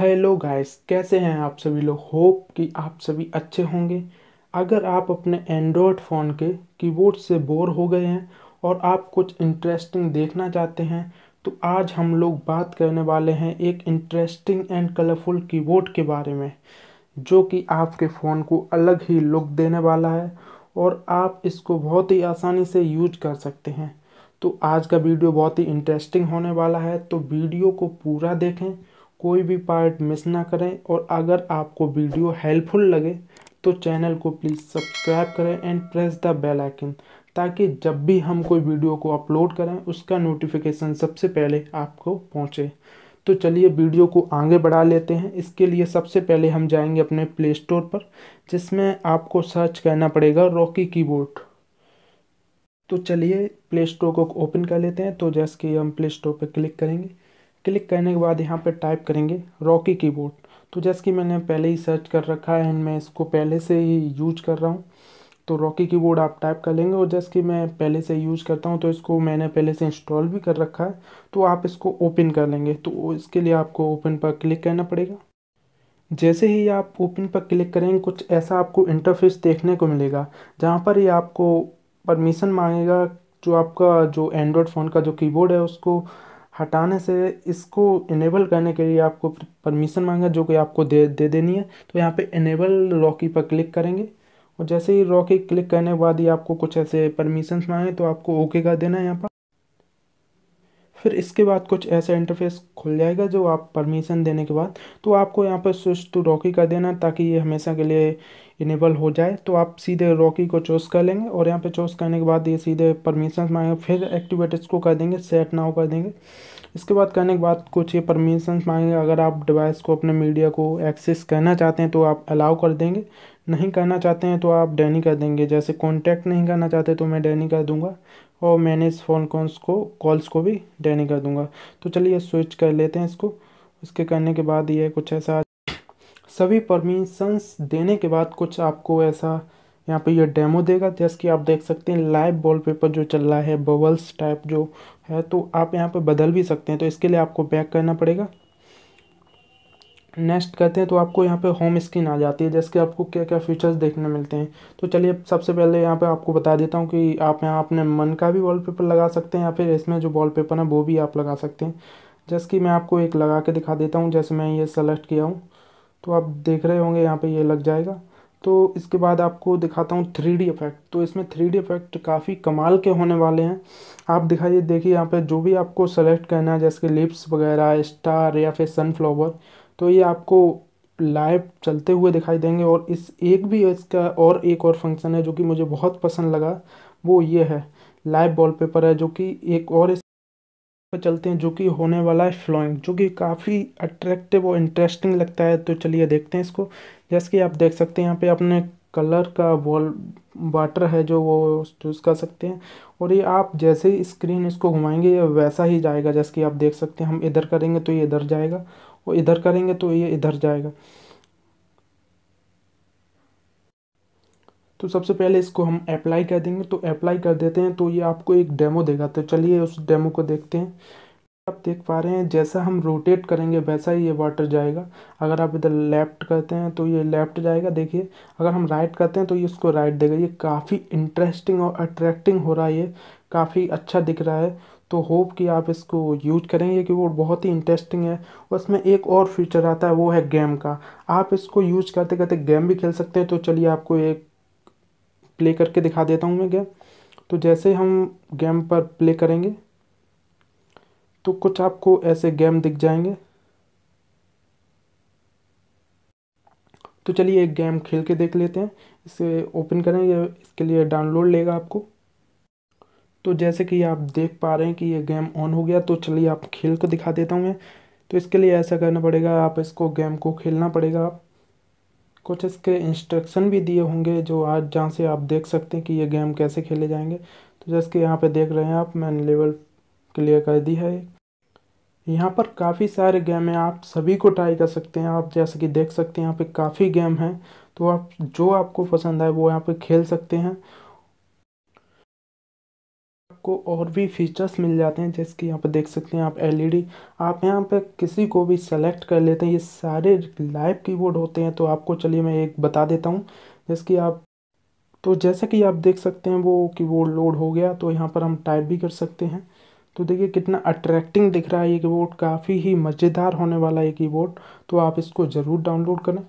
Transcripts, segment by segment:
hello guys कैसे हैं आप सभी लोग होप कि आप सभी अच्छे होंगे अगर आप अपने एंड्रॉयड फ़ोन के कीबोर्ड से बोर हो गए हैं और आप कुछ इंटरेस्टिंग देखना चाहते हैं तो आज हम लोग बात करने वाले हैं एक इंटरेस्टिंग एंड कलरफुल कीबोर्ड के बारे में जो कि आपके फ़ोन को अलग ही लुक देने वाला है और आप इसको बहुत ही आसानी से यूज कर सकते हैं तो आज का वीडियो बहुत ही इंटरेस्टिंग होने वाला है तो वीडियो को पूरा देखें कोई भी पार्ट मिस ना करें और अगर आपको वीडियो हेल्पफुल लगे तो चैनल को प्लीज़ सब्सक्राइब करें and press the bell icon ताकि जब भी हम कोई वीडियो को अपलोड करें उसका नोटिफिकेशन सबसे पहले आपको पहुंचे तो चलिए वीडियो को आगे बढ़ा लेते हैं इसके लिए सबसे पहले हम जाएंगे अपने प्ले स्टोर पर जिसमें आपको सर्च करना पड़ेगा रॉकी कीबोर्ड तो चलिए प्ले स्टोर को ओपन कर लेते हैं तो जैसे कि हम प्ले स्टोर पर क्लिक करेंगे क्लिक करने के बाद यहाँ पर टाइप करेंगे रॉकी कीबोर्ड तो जैसे कि मैंने पहले ही सर्च कर रखा है एंड मैं इसको पहले से ही यूज कर रहा हूँ तो रॉकी कीबोर्ड आप टाइप कर लेंगे और जैसे कि मैं पहले से यूज करता हूँ तो इसको मैंने पहले से इंस्टॉल भी कर रखा है तो आप इसको ओपन कर लेंगे तो इसके लिए आपको ओपन पर क्लिक करना पड़ेगा जैसे ही आप ओपन पर क्लिक करेंगे कुछ ऐसा आपको इंटरफेस देखने को मिलेगा जहाँ पर ये आपको परमिशन मांगेगा जो आपका जो एंड्रॉयड फ़ोन का जो कीबोर्ड है उसको हटाने से इसको इनेबल करने के लिए आपको परमिशन मांगा जो कि आपको दे दे देनी है तो यहाँ पे इनेबल रॉकी पर क्लिक करेंगे और जैसे ही रॉकी क्लिक करने के बाद ही आपको कुछ ऐसे परमिशन मांगे तो आपको ओके का देना है यहाँ पर फिर इसके बाद कुछ ऐसा इंटरफेस खुल जाएगा जो आप परमिशन देने के बाद तो आपको यहाँ पर स्विच टू रॉकी कर देना ताकि ये हमेशा के लिए इनेबल हो जाए तो आप सीधे रॉकी को चूज़ कर लेंगे और यहाँ पे चूज़ करने के बाद ये सीधे परमिशन मांगे फिर एक्टिवेट इसको कर देंगे सेट नाउ कर देंगे इसके बाद करने के बाद कुछ ये परमिशन मांगेंगे अगर आप डिवाइस को अपने मीडिया को एक्सेस करना चाहते हैं तो आप अलाउ कर देंगे नहीं करना चाहते हैं तो आप डैनी कर देंगे जैसे कॉन्टैक्ट नहीं करना चाहते तो मैं डैनी कर दूंगा और मैनेज फोन कॉल्स को कॉल्स को भी डैनी कर दूंगा तो चलिए स्विच कर लेते हैं इसको इसके करने के बाद ये कुछ ऐसा सभी परमिशंस देने के बाद कुछ आपको ऐसा यहाँ पे ये डेमो देगा जैसे कि आप देख सकते हैं लाइव वॉलपेपर जो चल रहा है बबल्स टाइप जो है तो आप यहाँ पे बदल भी सकते हैं तो इसके लिए आपको बैक करना पड़ेगा नेक्स्ट कहते हैं तो आपको यहाँ पे होम स्क्रीन आ जाती है जैसे कि आपको क्या क्या फीचर्स देखने मिलते हैं तो चलिए सबसे पहले यहाँ पे आपको बता देता हूँ कि आप यहाँ अपने मन का भी वॉलपेपर लगा सकते हैं या फिर इसमें जो वॉलपेपर है वो भी आप लगा सकते हैं जैसे कि मैं आपको एक लगा के दिखा देता हूँ जैसे मैं ये सेलेक्ट किया हूँ तो आप देख रहे होंगे यहाँ पर ये लग जाएगा तो इसके बाद आपको दिखाता हूँ थ्री डी इफेक्ट तो इसमें थ्री डी इफेक्ट काफ़ी कमाल के होने वाले हैं आप दिखाइए देखिए यहाँ पे जो भी आपको सेलेक्ट करना है जैसे कि लिप्स वगैरह स्टार या फिर सनफ्लावर तो ये आपको लाइव चलते हुए दिखाई देंगे और इस एक भी इसका और एक और फंक्शन है जो कि मुझे बहुत पसंद लगा वो ये है लाइव वॉलपेपर है जो कि एक और इस पर चलते हैं जो कि होने वाला है फ्लोइंग जो कि काफ़ी अट्रैक्टिव और इंटरेस्टिंग लगता है तो चलिए देखते हैं इसको जैसे कि आप देख सकते हैं यहाँ पे अपने कलर का वॉल वाटर है जो वो चूज़ कर सकते हैं और ये आप जैसे ही स्क्रीन इसको घुमाएंगे ये वैसा ही जाएगा जैसे कि आप देख सकते हैं हम इधर करेंगे तो ये इधर जाएगा और इधर करेंगे तो ये इधर जाएगा तो सबसे पहले इसको हम अप्लाई कर देंगे तो अप्लाई कर देते हैं तो ये आपको एक डेमो देगा तो चलिए उस डेमो को देखते हैं आप देख पा रहे हैं जैसा हम रोटेट करेंगे वैसा ही ये वाटर जाएगा अगर आप इधर लेफ्ट करते हैं तो ये लेफ्ट जाएगा देखिए अगर हम राइट करते हैं तो ये इसको राइट देगा ये काफ़ी इंटरेस्टिंग और अट्रैक्टिंग हो रहा है ये काफ़ी अच्छा दिख रहा है तो होप कि आप इसको यूज करें ये कीबोर्ड बहुत ही इंटरेस्टिंग है उसमें एक और फीचर आता है वो है गेम का आप इसको यूज करते करते गेम भी खेल सकते हैं तो चलिए आपको एक प्ले करके दिखा देता हूँ मैं गेम तो जैसे हम गेम पर प्ले करेंगे तो कुछ आपको ऐसे गेम दिख जाएंगे तो चलिए एक गेम खेल के देख लेते हैं इसे ओपन करें इसके लिए डाउनलोड लेगा आपको तो जैसे कि आप देख पा रहे हैं कि ये गेम ऑन हो गया तो चलिए आप खेल को दिखा देता हूँ मैं तो इसके लिए ऐसा करना पड़ेगा आप इसको गेम को खेलना पड़ेगा कुछ इसके इंस्ट्रक्शन भी दिए होंगे जो आज जहाँ से आप देख सकते हैं कि ये गेम कैसे खेले जाएंगे तो जैसे कि यहाँ पे देख रहे हैं आप मैंने लेवल क्लियर कर दी है यहाँ पर काफ़ी सारे गेम हैं आप सभी को ट्राई कर सकते हैं आप जैसे कि देख सकते हैं यहाँ पे काफ़ी गेम हैं तो आप जो आपको पसंद आए वो यहाँ पे खेल सकते हैं आपको और भी फीचर्स मिल जाते हैं जैसे कि यहाँ पर देख सकते हैं आप एलईडी e आप यहाँ पे किसी को भी सेलेक्ट कर लेते हैं ये सारे लाइव कीबोर्ड होते हैं तो आपको चलिए मैं एक बता देता हूँ जैसे कि आप तो जैसा कि आप देख सकते हैं वो कीबोर्ड लोड हो गया तो यहाँ पर हम टाइप भी कर सकते हैं तो देखिए कितना अट्रैक्टिंग दिख रहा है ये कीबोर्ड काफ़ी ही मज़ेदार होने वाला है ये कीबोर्ड तो आप इसको ज़रूर डाउनलोड करें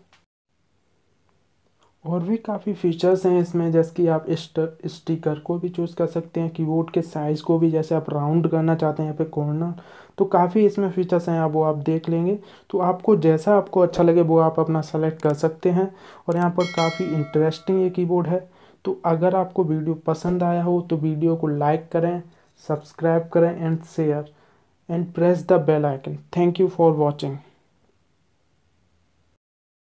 और भी काफ़ी फीचर्स हैं इसमें जैसे कि आप स्टिकर को भी चूज़ कर सकते हैं कीबोर्ड के साइज़ को भी जैसे आप राउंड करना चाहते हैं यहाँ पे कॉर्नर तो काफ़ी इसमें फीचर्स हैं आप वो आप देख लेंगे तो आपको जैसा आपको अच्छा लगे वो आप अपना सेलेक्ट कर सकते हैं और यहाँ पर काफ़ी इंटरेस्टिंग ये कीबोर्ड है तो अगर आपको वीडियो पसंद आया हो तो वीडियो को लाइक करें सब्सक्राइब करें and share and press the bell icon thank you for watching